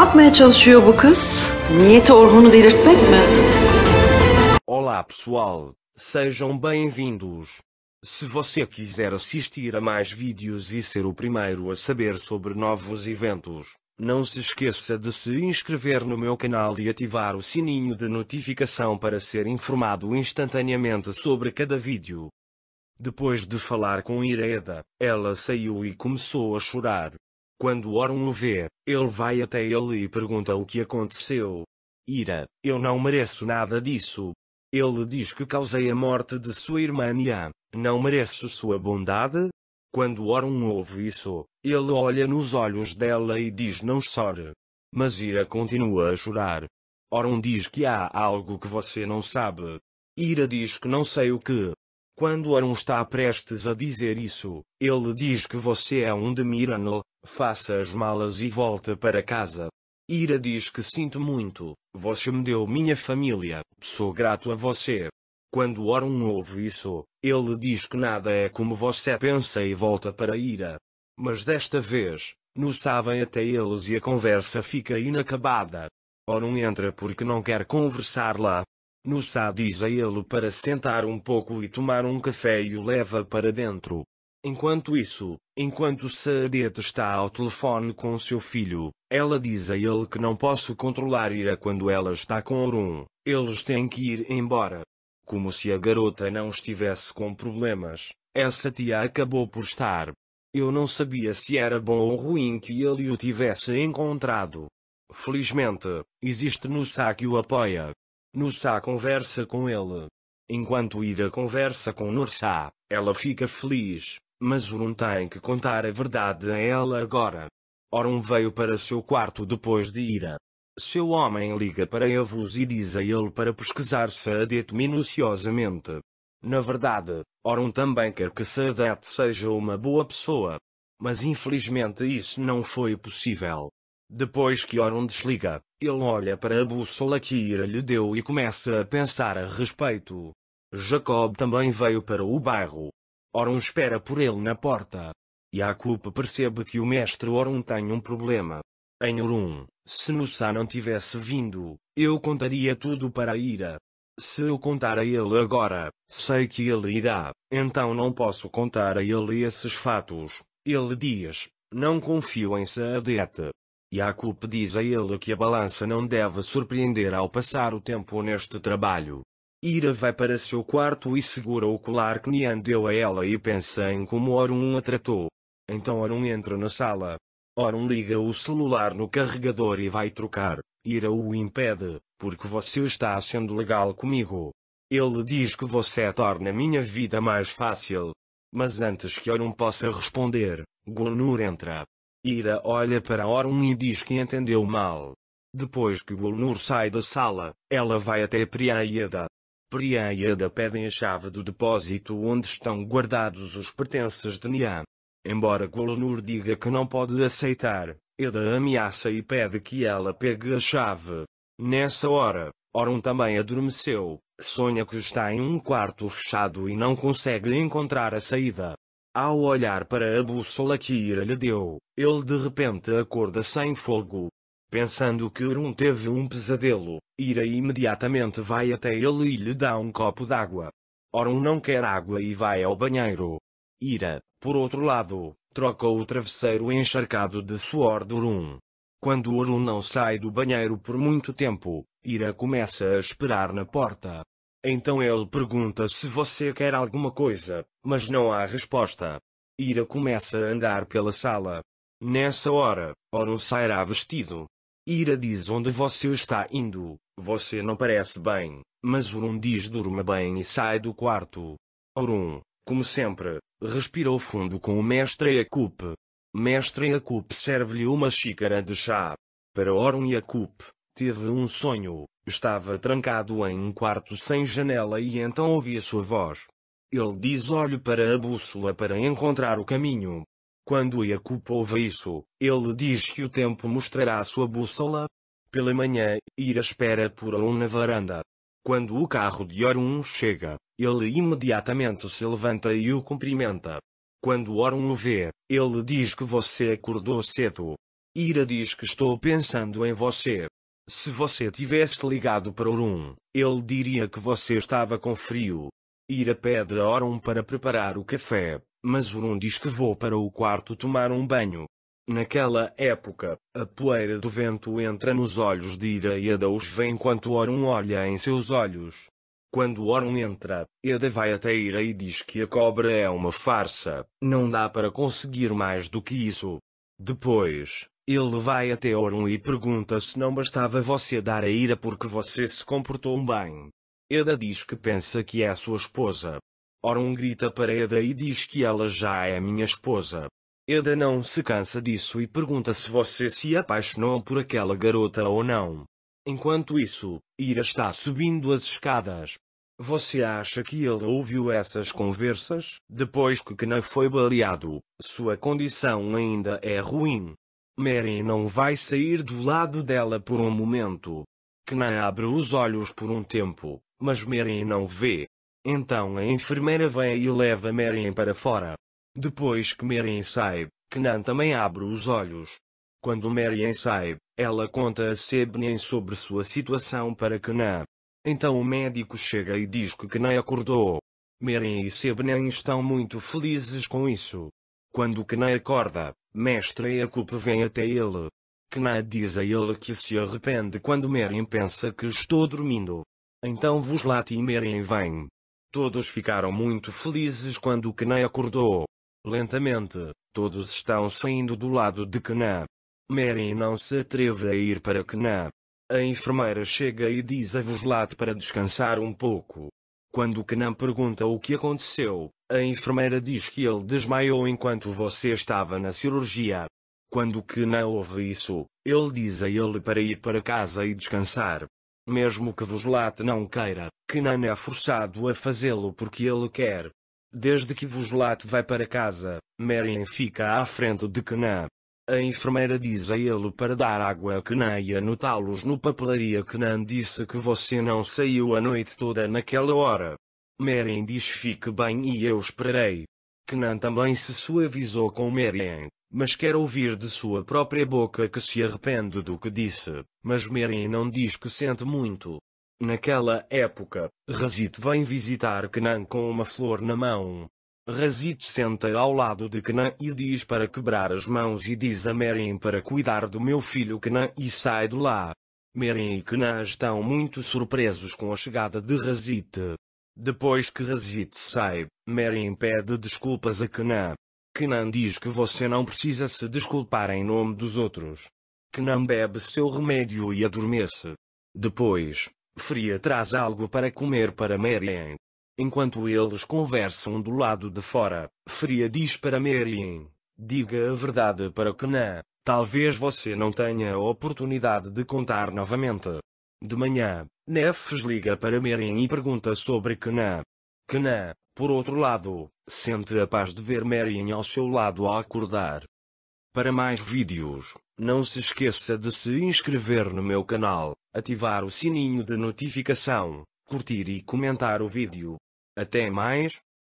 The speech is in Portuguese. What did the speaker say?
yapmaya çalışıyor bu kız? Niyeti Orhun'u delirtmek mi? Olá pessoal, sejam bem-vindos. Se você quiser assistir a mais vídeos e ser o primeiro a saber sobre novos eventos, não se esqueça de se inscrever no meu canal e ativar o sininho de notificação para ser informado instantaneamente sobre cada vídeo. Depois de falar com Ireda, ela saiu e começou a chorar. Quando Oron o vê, ele vai até ele e pergunta o que aconteceu. Ira, eu não mereço nada disso. Ele diz que causei a morte de sua irmã Nia, não mereço sua bondade? Quando Oron ouve isso, ele olha nos olhos dela e diz não chore. Mas Ira continua a chorar. Oron diz que há algo que você não sabe. Ira diz que não sei o que. Quando Oron está prestes a dizer isso, ele diz que você é um Demirano, Faça as malas e volta para casa. Ira diz que sinto muito, você me deu minha família, sou grato a você. Quando Orun ouve isso, ele diz que nada é como você pensa e volta para Ira. Mas desta vez, não sabem até eles e a conversa fica inacabada. Orun entra porque não quer conversar lá. Nussá diz a ele para sentar um pouco e tomar um café e o leva para dentro. Enquanto isso, enquanto Saadete está ao telefone com seu filho, ela diz a ele que não posso controlar Ira quando ela está com Orun, eles têm que ir embora. Como se a garota não estivesse com problemas, essa tia acabou por estar. Eu não sabia se era bom ou ruim que ele o tivesse encontrado. Felizmente, existe Nussá que o apoia. Nussá conversa com ele. Enquanto Ira conversa com Nursá, ela fica feliz, mas Orun tem que contar a verdade a ela agora. Orun veio para seu quarto depois de Ira. Seu homem liga para Evus e diz a ele para pesquisar Saadet minuciosamente. Na verdade, Orun também quer que Saadet seja uma boa pessoa. Mas infelizmente isso não foi possível. Depois que Orun desliga, ele olha para a bússola que Ira lhe deu e começa a pensar a respeito. Jacob também veio para o bairro, Orun espera por ele na porta. Yakub percebe que o mestre Orun tem um problema. Em Orun, se Nussá não tivesse vindo, eu contaria tudo para Ira. Se eu contar a ele agora, sei que ele irá, então não posso contar a ele esses fatos. Ele diz, não confio em Saadete. Jacob diz a ele que a balança não deve surpreender ao passar o tempo neste trabalho. Ira vai para seu quarto e segura o colar que Nian deu a ela e pensa em como Orun a tratou. Então Orun entra na sala. Orun liga o celular no carregador e vai trocar. Ira o impede, porque você está sendo legal comigo. Ele diz que você torna minha vida mais fácil. Mas antes que Orun possa responder, Gulnur entra. Ira olha para Orun e diz que entendeu mal. Depois que Gulnur sai da sala, ela vai até Priaida, Priam e Ada pedem a chave do depósito onde estão guardados os pertences de Niam. Embora Golnur diga que não pode aceitar, Eda ameaça e pede que ela pegue a chave. Nessa hora, Orun também adormeceu, sonha que está em um quarto fechado e não consegue encontrar a saída. Ao olhar para a bússola que Ira lhe deu, ele de repente acorda sem fogo, Pensando que Urum teve um pesadelo, Ira imediatamente vai até ele e lhe dá um copo d'água. Orum não quer água e vai ao banheiro. Ira, por outro lado, troca o travesseiro encharcado de suor de Urum. Quando Orum não sai do banheiro por muito tempo, Ira começa a esperar na porta. Então ele pergunta se você quer alguma coisa, mas não há resposta. Ira começa a andar pela sala. Nessa hora, Orun sairá vestido. Ira diz onde você está indo, você não parece bem, mas Urum diz durma bem e sai do quarto. Urum, como sempre, respirou fundo com o mestre Akup. Mestre Akup serve-lhe uma xícara de chá. Para Orun Akup, teve um sonho, estava trancado em um quarto sem janela e então ouvia sua voz. Ele diz olhe para a bússola para encontrar o caminho, quando Jacob ouve isso, ele diz que o tempo mostrará sua bússola. Pela manhã, Ira espera por Orun na varanda. Quando o carro de Orun chega, ele imediatamente se levanta e o cumprimenta. Quando Orun o vê, ele diz que você acordou cedo. Ira diz que estou pensando em você. Se você tivesse ligado para Orun, ele diria que você estava com frio. Ira pede a Orun para preparar o café, mas Jurum diz que vou para o quarto tomar um banho. Naquela época, a poeira do vento entra nos olhos de Ira e Ada os vê enquanto Orun olha em seus olhos. Quando Orun entra, Eda vai até Ira e diz que a cobra é uma farsa, não dá para conseguir mais do que isso. Depois, ele vai até Orun e pergunta se não bastava você dar a Ira porque você se comportou bem. Eda diz que pensa que é sua esposa, Oron grita para Eda e diz que ela já é minha esposa. Eda não se cansa disso e pergunta se você se apaixonou por aquela garota ou não. Enquanto isso, Ira está subindo as escadas. Você acha que ele ouviu essas conversas? Depois que Kena foi baleado, sua condição ainda é ruim. Mary não vai sair do lado dela por um momento. Kena abre os olhos por um tempo, mas Mary não vê. Então a enfermeira vem e leva Marian para fora. Depois que Marian sai, Kenan também abre os olhos. Quando Marian sai, ela conta a Sebnen sobre sua situação para Kenan. Então o médico chega e diz que Kenan acordou. Meren e Sebnen estão muito felizes com isso. Quando Kenan acorda, Mestre culpa vem até ele. Kenan diz a ele que se arrepende quando Meren pensa que estou dormindo. Então Vuslat e Meren vêm. Todos ficaram muito felizes quando Kenan acordou. Lentamente, todos estão saindo do lado de Kenan. Mary não se atreve a ir para Kenan. A enfermeira chega e diz a Voslat para descansar um pouco. Quando Kenan pergunta o que aconteceu, a enfermeira diz que ele desmaiou enquanto você estava na cirurgia. Quando Kenan ouve isso, ele diz a ele para ir para casa e descansar mesmo que Voslate não queira, Kenan é forçado a fazê-lo porque ele quer. Desde que Voslate vai para casa, Marian fica à frente de Kenan. A enfermeira diz a ele para dar água a Kenan e anotá-los no papelaria. Kenan disse que você não saiu a noite toda naquela hora. Marian diz fique bem e eu esperarei. Kenan também se suavizou com Marian, mas quer ouvir de sua própria boca que se arrepende do que disse, mas Meryn não diz que sente muito. Naquela época, Razit vem visitar Kenan com uma flor na mão. Razit senta ao lado de Kenan e diz para quebrar as mãos e diz a Meryn para cuidar do meu filho Kenan e sai de lá. Meryn e Kenan estão muito surpresos com a chegada de Razit. Depois que Razit sai, Meryn pede desculpas a Kenan, Kenan diz que você não precisa se desculpar em nome dos outros. Kenan bebe seu remédio e adormece. Depois, Fria traz algo para comer para Marian. Enquanto eles conversam do lado de fora, Fria diz para Marian: Diga a verdade para Kenan, talvez você não tenha a oportunidade de contar novamente. De manhã, Nefes liga para Marian e pergunta sobre Kenan. Kenan, por outro lado, sente a paz de ver Marian ao seu lado ao acordar. Para mais vídeos, não se esqueça de se inscrever no meu canal, ativar o sininho de notificação, curtir e comentar o vídeo. Até mais!